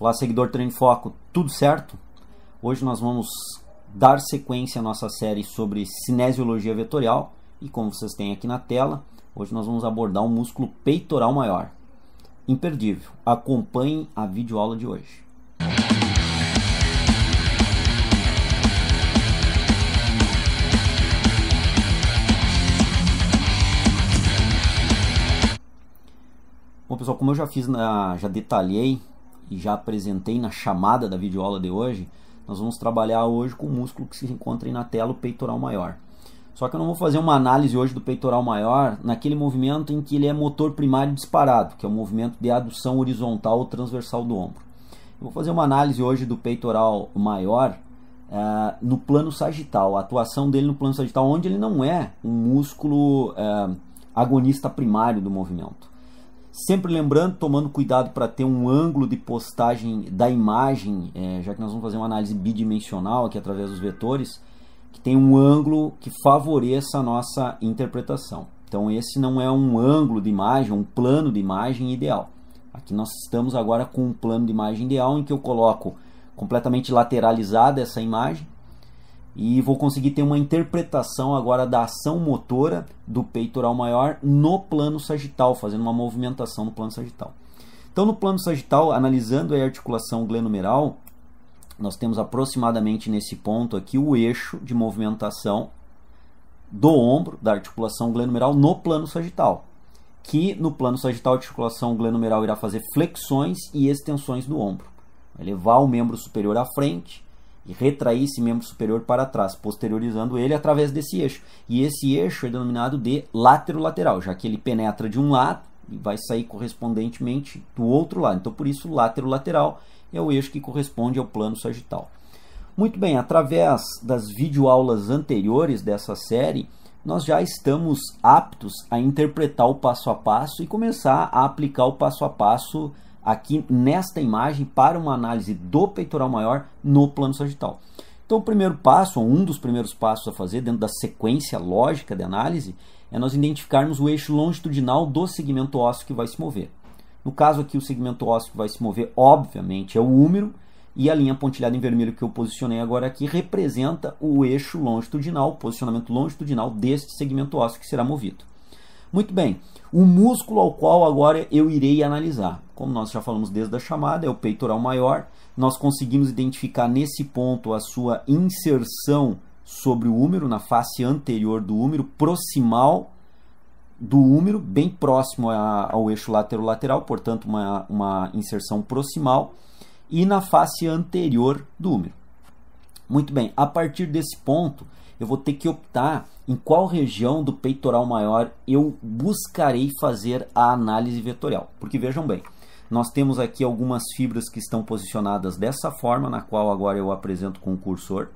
Olá, seguidor Treino Foco, tudo certo? Hoje nós vamos dar sequência à nossa série sobre cinesiologia vetorial e como vocês têm aqui na tela, hoje nós vamos abordar o um músculo peitoral maior. Imperdível, acompanhem a videoaula de hoje. Bom pessoal, como eu já fiz, na, já detalhei e já apresentei na chamada da videoaula de hoje, nós vamos trabalhar hoje com o músculo que se encontra na tela, o peitoral maior. Só que eu não vou fazer uma análise hoje do peitoral maior naquele movimento em que ele é motor primário disparado, que é o movimento de adução horizontal ou transversal do ombro. Eu vou fazer uma análise hoje do peitoral maior uh, no plano sagital, a atuação dele no plano sagital, onde ele não é um músculo uh, agonista primário do movimento. Sempre lembrando, tomando cuidado para ter um ângulo de postagem da imagem, é, já que nós vamos fazer uma análise bidimensional aqui através dos vetores, que tem um ângulo que favoreça a nossa interpretação. Então esse não é um ângulo de imagem, um plano de imagem ideal. Aqui nós estamos agora com um plano de imagem ideal em que eu coloco completamente lateralizada essa imagem e vou conseguir ter uma interpretação agora da ação motora do peitoral maior no plano sagital, fazendo uma movimentação no plano sagital. Então, no plano sagital, analisando a articulação glenumeral, nós temos aproximadamente nesse ponto aqui o eixo de movimentação do ombro da articulação glenumeral no plano sagital, que no plano sagital a articulação glenumeral irá fazer flexões e extensões do ombro, vai levar o membro superior à frente e retrair esse membro superior para trás, posteriorizando ele através desse eixo. E esse eixo é denominado de látero-lateral, já que ele penetra de um lado e vai sair correspondentemente do outro lado. Então, por isso, látero-lateral é o eixo que corresponde ao plano sagital. Muito bem, através das videoaulas anteriores dessa série, nós já estamos aptos a interpretar o passo a passo e começar a aplicar o passo a passo aqui nesta imagem para uma análise do peitoral maior no plano sagital. Então, o primeiro passo, ou um dos primeiros passos a fazer dentro da sequência lógica de análise, é nós identificarmos o eixo longitudinal do segmento ósseo que vai se mover. No caso aqui, o segmento ósseo que vai se mover, obviamente, é o húmero, e a linha pontilhada em vermelho que eu posicionei agora aqui representa o eixo longitudinal, o posicionamento longitudinal deste segmento ósseo que será movido. Muito bem, o músculo ao qual agora eu irei analisar. Como nós já falamos desde a chamada, é o peitoral maior. Nós conseguimos identificar nesse ponto a sua inserção sobre o úmero, na face anterior do úmero, proximal do úmero, bem próximo ao eixo lateral-lateral, portanto, uma, uma inserção proximal, e na face anterior do úmero. Muito bem, a partir desse ponto, eu vou ter que optar em qual região do peitoral maior eu buscarei fazer a análise vetorial. Porque vejam bem, nós temos aqui algumas fibras que estão posicionadas dessa forma, na qual agora eu apresento com o cursor.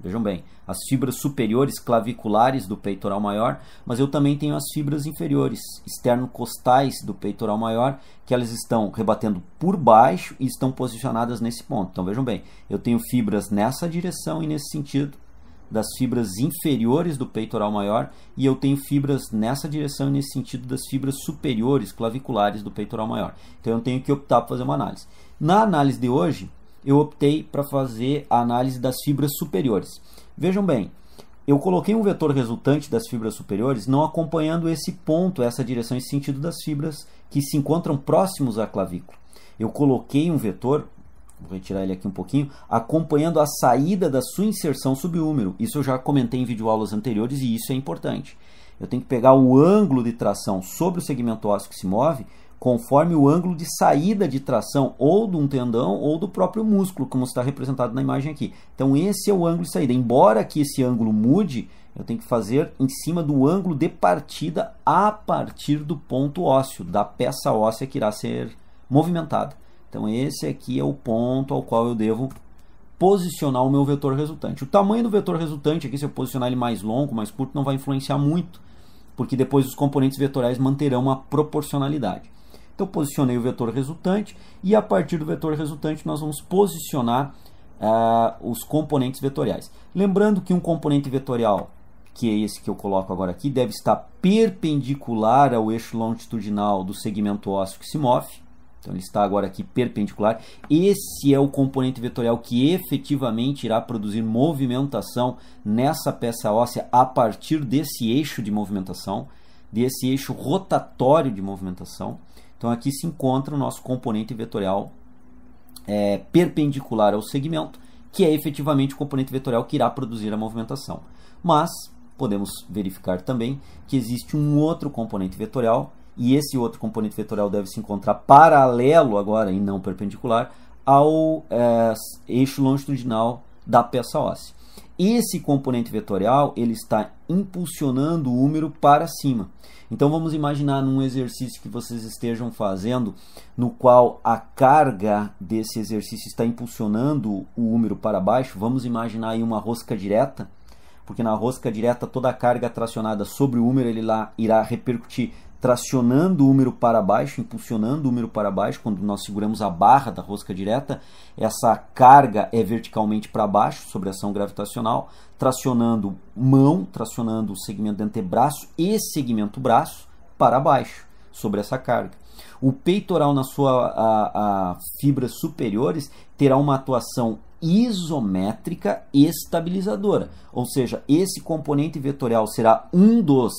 Vejam bem, as fibras superiores claviculares do peitoral maior, mas eu também tenho as fibras inferiores, externo-costais do peitoral maior, que elas estão rebatendo por baixo e estão posicionadas nesse ponto. Então vejam bem, eu tenho fibras nessa direção e nesse sentido, das fibras inferiores do peitoral maior e eu tenho fibras nessa direção e nesse sentido das fibras superiores claviculares do peitoral maior. Então eu tenho que optar por fazer uma análise. Na análise de hoje, eu optei para fazer a análise das fibras superiores. Vejam bem, eu coloquei um vetor resultante das fibras superiores não acompanhando esse ponto, essa direção e sentido das fibras que se encontram próximos à clavícula. Eu coloquei um vetor vou retirar ele aqui um pouquinho, acompanhando a saída da sua inserção subúmero. Isso eu já comentei em videoaulas anteriores e isso é importante. Eu tenho que pegar o ângulo de tração sobre o segmento ósseo que se move conforme o ângulo de saída de tração ou de um tendão ou do próprio músculo, como está representado na imagem aqui. Então esse é o ângulo de saída. Embora que esse ângulo mude, eu tenho que fazer em cima do ângulo de partida a partir do ponto ósseo, da peça óssea que irá ser movimentada. Então esse aqui é o ponto ao qual eu devo posicionar o meu vetor resultante. O tamanho do vetor resultante aqui, se eu posicionar ele mais longo, mais curto, não vai influenciar muito, porque depois os componentes vetoriais manterão uma proporcionalidade. Então posicionei o vetor resultante e a partir do vetor resultante nós vamos posicionar uh, os componentes vetoriais. Lembrando que um componente vetorial, que é esse que eu coloco agora aqui, deve estar perpendicular ao eixo longitudinal do segmento ósseo que se move. Então ele está agora aqui perpendicular. Esse é o componente vetorial que efetivamente irá produzir movimentação nessa peça óssea a partir desse eixo de movimentação, desse eixo rotatório de movimentação. Então aqui se encontra o nosso componente vetorial é, perpendicular ao segmento, que é efetivamente o componente vetorial que irá produzir a movimentação. Mas podemos verificar também que existe um outro componente vetorial e esse outro componente vetorial deve se encontrar paralelo agora e não perpendicular ao é, eixo longitudinal da peça óssea. Esse componente vetorial ele está impulsionando o húmero para cima. Então vamos imaginar num exercício que vocês estejam fazendo, no qual a carga desse exercício está impulsionando o húmero para baixo. Vamos imaginar aí uma rosca direta, porque na rosca direta toda a carga tracionada sobre o húmero ele lá irá repercutir tracionando o húmero para baixo, impulsionando o húmero para baixo, quando nós seguramos a barra da rosca direta, essa carga é verticalmente para baixo, sobre ação gravitacional, tracionando mão, tracionando o segmento do antebraço e segmento braço para baixo, sobre essa carga. O peitoral na sua a, a fibras superiores terá uma atuação isométrica estabilizadora, ou seja, esse componente vetorial será um dos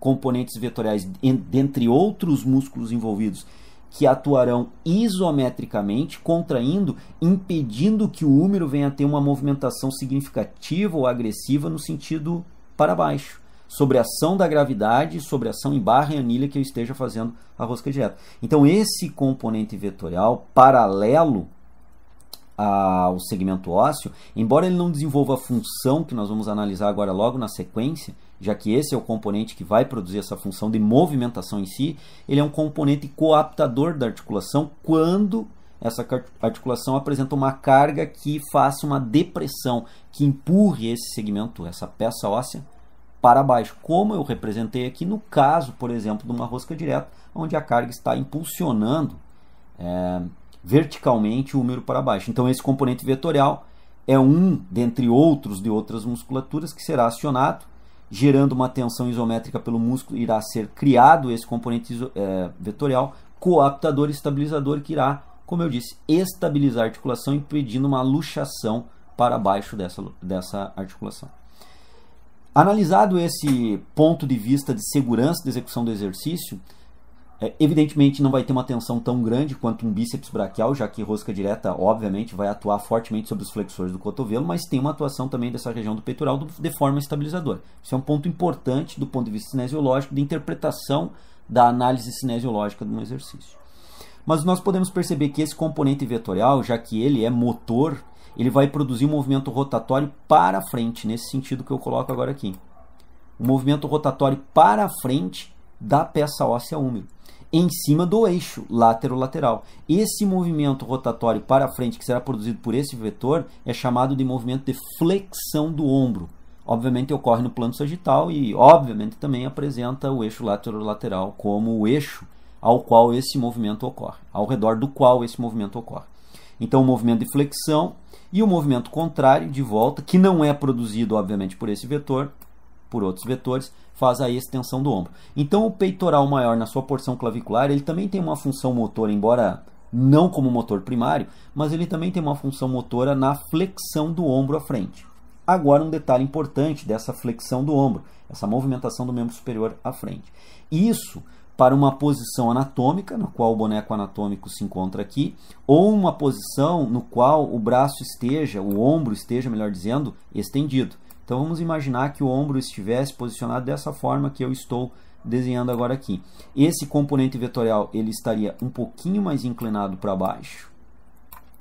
componentes vetoriais, dentre outros músculos envolvidos, que atuarão isometricamente, contraindo, impedindo que o húmero venha a ter uma movimentação significativa ou agressiva no sentido para baixo, sobre a ação da gravidade, sobre a ação em barra e anilha que eu esteja fazendo a rosca direta. Então, esse componente vetorial paralelo ao segmento ósseo, embora ele não desenvolva a função que nós vamos analisar agora logo na sequência, já que esse é o componente que vai produzir essa função de movimentação em si, ele é um componente coaptador da articulação quando essa articulação apresenta uma carga que faça uma depressão, que empurre esse segmento, essa peça óssea para baixo, como eu representei aqui no caso, por exemplo, de uma rosca direta, onde a carga está impulsionando é, verticalmente o húmero para baixo. Então esse componente vetorial é um dentre outros de outras musculaturas que será acionado, gerando uma tensão isométrica pelo músculo, irá ser criado esse componente é, vetorial coaptador estabilizador que irá, como eu disse, estabilizar a articulação, impedindo uma luxação para baixo dessa, dessa articulação. Analisado esse ponto de vista de segurança de execução do exercício, é, evidentemente não vai ter uma tensão tão grande quanto um bíceps braquial, já que rosca direta, obviamente, vai atuar fortemente sobre os flexores do cotovelo, mas tem uma atuação também dessa região do peitoral de forma estabilizadora. Isso é um ponto importante do ponto de vista cinesiológico, de interpretação da análise cinesiológica de um exercício. Mas nós podemos perceber que esse componente vetorial, já que ele é motor, ele vai produzir um movimento rotatório para frente, nesse sentido que eu coloco agora aqui. Um movimento rotatório para frente da peça óssea úmida em cima do eixo látero-lateral. Esse movimento rotatório para frente que será produzido por esse vetor é chamado de movimento de flexão do ombro. Obviamente ocorre no plano sagital e, obviamente, também apresenta o eixo látero-lateral como o eixo ao qual esse movimento ocorre, ao redor do qual esse movimento ocorre. Então, o movimento de flexão e o movimento contrário de volta, que não é produzido, obviamente, por esse vetor, por outros vetores, faz a extensão do ombro. Então o peitoral maior na sua porção clavicular, ele também tem uma função motora, embora não como motor primário, mas ele também tem uma função motora na flexão do ombro à frente. Agora um detalhe importante dessa flexão do ombro, essa movimentação do membro superior à frente. Isso para uma posição anatômica, na qual o boneco anatômico se encontra aqui, ou uma posição no qual o braço esteja, o ombro esteja, melhor dizendo, estendido. Então vamos imaginar que o ombro estivesse posicionado dessa forma que eu estou desenhando agora aqui. Esse componente vetorial ele estaria um pouquinho mais inclinado para baixo.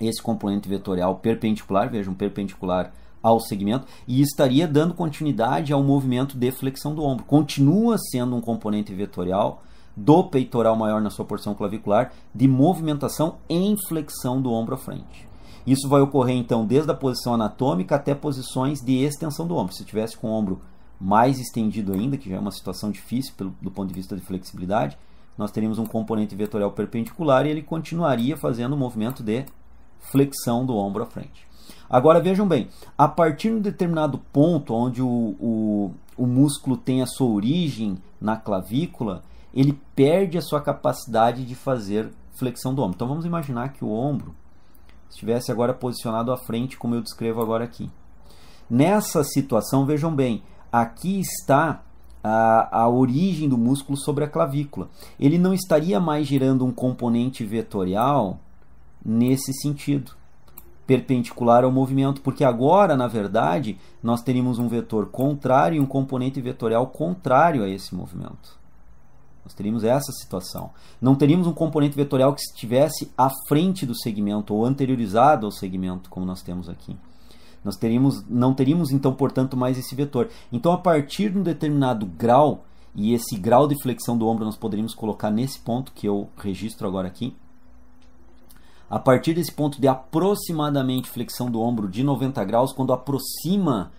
Esse componente vetorial perpendicular, vejam, perpendicular ao segmento e estaria dando continuidade ao movimento de flexão do ombro. Continua sendo um componente vetorial do peitoral maior na sua porção clavicular de movimentação em flexão do ombro à frente. Isso vai ocorrer então desde a posição anatômica até posições de extensão do ombro. Se tivesse com o ombro mais estendido ainda, que já é uma situação difícil pelo, do ponto de vista de flexibilidade, nós teríamos um componente vetorial perpendicular e ele continuaria fazendo o um movimento de flexão do ombro à frente. Agora vejam bem, a partir de um determinado ponto onde o, o, o músculo tem a sua origem na clavícula, ele perde a sua capacidade de fazer flexão do ombro. Então vamos imaginar que o ombro estivesse agora posicionado à frente, como eu descrevo agora aqui. Nessa situação, vejam bem, aqui está a, a origem do músculo sobre a clavícula. Ele não estaria mais girando um componente vetorial nesse sentido, perpendicular ao movimento, porque agora, na verdade, nós teríamos um vetor contrário e um componente vetorial contrário a esse movimento. Nós teríamos essa situação. Não teríamos um componente vetorial que estivesse à frente do segmento ou anteriorizado ao segmento, como nós temos aqui. Nós teríamos, não teríamos, então, portanto, mais esse vetor. Então, a partir de um determinado grau, e esse grau de flexão do ombro nós poderíamos colocar nesse ponto que eu registro agora aqui. A partir desse ponto de aproximadamente flexão do ombro de 90 graus, quando aproxima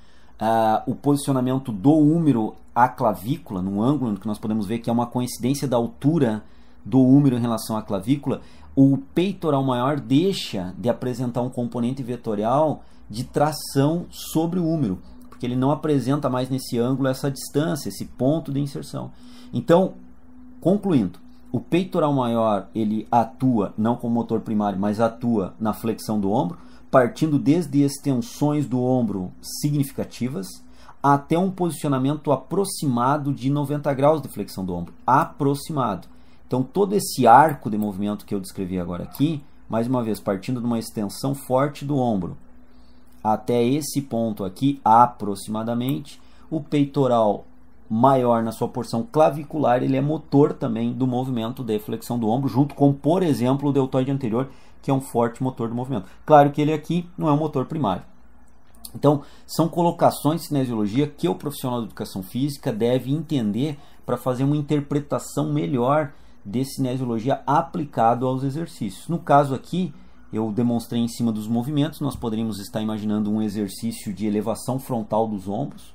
Uh, o posicionamento do húmero a clavícula, num ângulo que nós podemos ver que é uma coincidência da altura do húmero em relação à clavícula, o peitoral maior deixa de apresentar um componente vetorial de tração sobre o húmero, porque ele não apresenta mais nesse ângulo essa distância, esse ponto de inserção. Então, concluindo, o peitoral maior ele atua não como motor primário, mas atua na flexão do ombro, partindo desde extensões do ombro significativas, até um posicionamento aproximado de 90 graus de flexão do ombro. Aproximado. Então, todo esse arco de movimento que eu descrevi agora aqui, mais uma vez, partindo de uma extensão forte do ombro até esse ponto aqui, aproximadamente, o peitoral maior na sua porção clavicular, ele é motor também do movimento de flexão do ombro, junto com, por exemplo, o deltoide anterior, que é um forte motor do movimento. Claro que ele aqui não é um motor primário. Então, são colocações de cinesiologia que o profissional de educação física deve entender para fazer uma interpretação melhor de cinesiologia aplicado aos exercícios. No caso aqui, eu demonstrei em cima dos movimentos, nós poderíamos estar imaginando um exercício de elevação frontal dos ombros,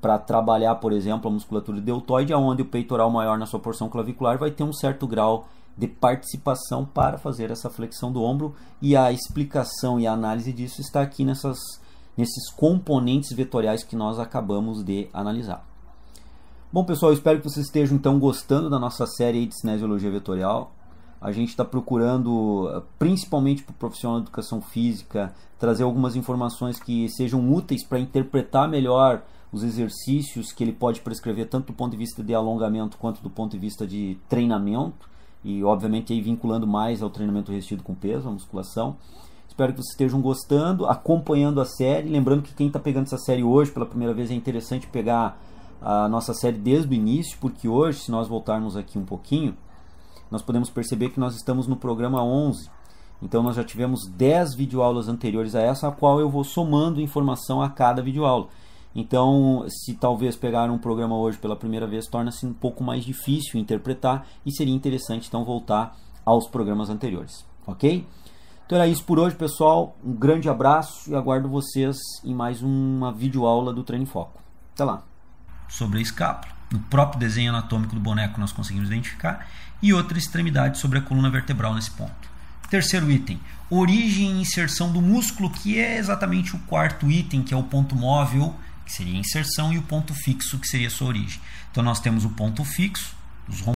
para trabalhar, por exemplo, a musculatura deltoide, onde o peitoral maior na sua porção clavicular vai ter um certo grau de participação para fazer essa flexão do ombro, e a explicação e a análise disso está aqui nessas nesses componentes vetoriais que nós acabamos de analisar. Bom, pessoal, eu espero que vocês estejam então gostando da nossa série de cinesiologia vetorial. A gente está procurando, principalmente para o profissional de educação física, trazer algumas informações que sejam úteis para interpretar melhor os exercícios que ele pode prescrever, tanto do ponto de vista de alongamento quanto do ponto de vista de treinamento, e obviamente aí vinculando mais ao treinamento resistido com peso, a musculação. Espero que vocês estejam gostando, acompanhando a série. Lembrando que quem está pegando essa série hoje pela primeira vez é interessante pegar a nossa série desde o início, porque hoje, se nós voltarmos aqui um pouquinho, nós podemos perceber que nós estamos no programa 11. Então nós já tivemos 10 videoaulas anteriores a essa, a qual eu vou somando informação a cada videoaula. Então, se talvez pegar um programa hoje pela primeira vez, torna-se um pouco mais difícil interpretar e seria interessante então voltar aos programas anteriores, ok? Então era isso por hoje, pessoal. Um grande abraço e aguardo vocês em mais uma videoaula do Treino em Foco. Até lá. Sobre a escápula. No próprio desenho anatômico do boneco nós conseguimos identificar. E outra extremidade sobre a coluna vertebral nesse ponto. Terceiro item, origem e inserção do músculo, que é exatamente o quarto item, que é o ponto móvel, que seria a inserção, e o ponto fixo, que seria a sua origem. Então nós temos o ponto fixo, os